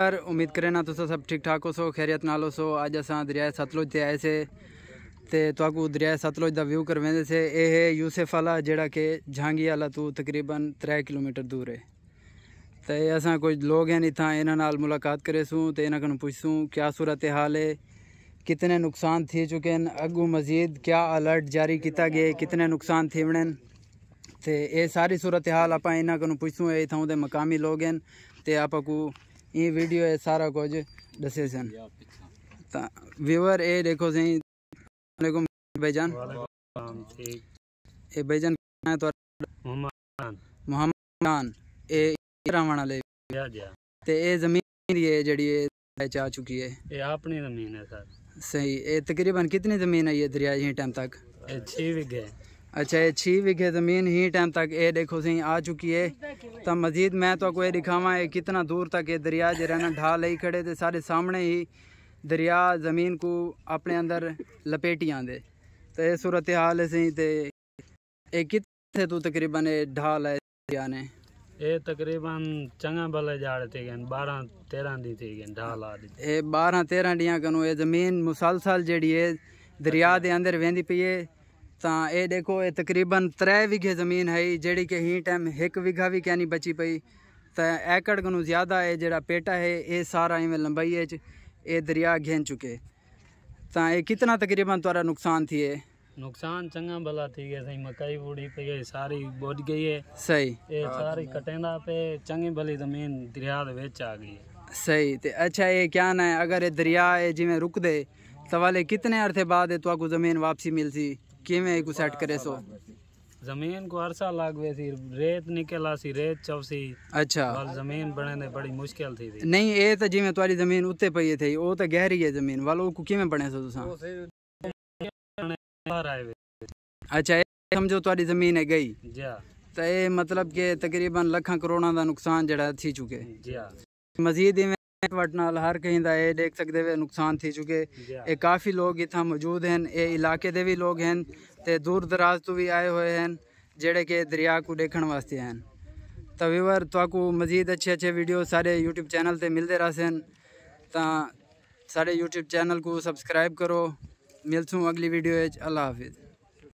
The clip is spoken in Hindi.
सर उम्मीद करें ना तुस तो सब ठीक ठाक हो सो खैरियत नाल हो सो अज अस दरिया सतलुज से आए से ते तुहाकू दरियाए सतलुज का व्यू करवेंदे से यह है यूसुफ आला जेड़ा कि झांगी आला तू तकरीबन त्रै किलोमीटर दूर है तो असा कुछ लोग हैं इतना इन्हों मुलाकात करे सूँ तो इन्होंने पूछसूँ क्या सूरत हाल है कितने नुकसान थी चुके हैं अगू मजीद क्या अलर्ट जारी किया गया कितने नुकसान थे वने तो ये सारी सूरत हाल आप इन्होंने को पूछसूँ इतों के मकामी लोग हैं तो आपको ये वीडियो है सारा कुछ दसे व्यूअर ये देखो सही वालेकुम भाईजान ए भाईजान है तो मोहम्मद खान ए रहमान वाले ते ए जमीन ये जड़ी है जा चुकी है ये अपनी जमीन है सर सही ए तकरीबन कितनी जमीन है ये दरिया यहीं टाइम तक 6 बीघे अच्छा ये छी विघे ज़मीन ही टाइम तक ये देखो सही आ चुकी है तो मजीद मैं तो ये दिखावा है कितना दूर तक ये दरिया जो रहना ढा ले खड़े तो सारे सामने ही दरिया ज़मीन को अपने अंदर लपेटी आते तो ये सूरत हाल है सही तो कितने तू तकरीबन ये ढाल है दरिया ने ये तकरीबन चंगा भले जाड़ थी बारह तेरह दी थी ढाल आ बारह तेरह दिन कनू ज़मीन मुसलसल जी दरिया के अच्छा। अंदर वेंदी पी है ਤਾਂ ਇਹ ਦੇਖੋ ਇਹ ਤਕਰੀਬਨ 3 ਵਿਗੇ ਜ਼ਮੀਨ ਹੈ ਜਿਹੜੀ ਕਿ ਹੀ ਟਾਈਮ 1 ਵਿਗਾ ਵੀ ਕਹਿਣੀ ਬਚੀ ਪਈ ਤਾਂ ਏਕੜ ਨੂੰ ਜ਼ਿਆਦਾ ਇਹ ਜਿਹੜਾ ਪੇਟਾ ਹੈ ਇਹ ਸਾਰਾ ਇਵੇਂ ਲੰਬਾਈ ਵਿੱਚ ਇਹ दरिया घेन चुके तो ਇਹ कितना तकरीबन तुरा नुकसान थी है नुकसान चंगा भला थी गया सही मकई बूढ़ी पे सारी बुझ गई है सही ये सारी कटेंदा पे चंगी भली जमीन दरिया आ गई है सही ते अच्छा ये क्या ना है अगर ये दरिया है जिवें रुक दे तो वाले कितने अर्थे बाद जमीन वापसी मिलती કેમે આય કુ સેટ કરે સો જમીન કો અરસા લાગવે થી રેત નીકલાસી રેત ચોસી અચ્છા હાલ જમીન બને ને બડી મુશ્કેલ થી નહી એ તો જીમે તવાડી જમીન ઉતે પઈ હતી ઓ તે gehri જમીન વાળો કુ કેમે બને સો તુસા અચ્છા એ સમજો તવાડી જમીન હે ગઈ જ હા તે મતલબ કે تقريبا લખા કરોડા નો નુકસાન જڑا થી ચુકે જ હા મઝીદ ਵਟ ਨਾਲ ਹਰ ਕਹੀਂ ਦਾ ਇਹ ਦੇਖ ਸਕਦੇ ਵੇ ਨੁਕਸਾਨ ਥੀ ਚੁਕੇ ਇਹ ਕਾਫੀ ਲੋਕ ਇਥਾਂ ਮੌਜੂਦ ਹਨ ਇਹ ਇਲਾਕੇ ਦੇ ਵੀ ਲੋਕ ਹਨ ਤੇ ਦੂਰ ਦਰਾਜ ਤੋਂ ਵੀ ਆਏ ਹੋਏ ਹਨ ਜਿਹੜੇ ਕਿ ਦਰਿਆ ਨੂੰ ਦੇਖਣ ਵਾਸਤੇ ਹਨ ਤਾਂ ਵੀਵਰ ਤੁਹਾਨੂੰ ਮਜ਼ੀਦ ਅੱਛੇ ਅੱਛੇ ਵੀਡੀਓ ਸਾਰੇ YouTube ਚੈਨਲ ਤੇ ਮਿਲਦੇ ਰਹਸਨ ਤਾਂ ਸਾਡੇ YouTube ਚੈਨਲ ਨੂੰ ਸਬਸਕ੍ਰਾਈਬ ਕਰੋ ਮਿਲਸੂ ਅਗਲੀ ਵੀਡੀਓ ਵਿੱਚ ਅੱਲਾ ਹਾਫਿਜ਼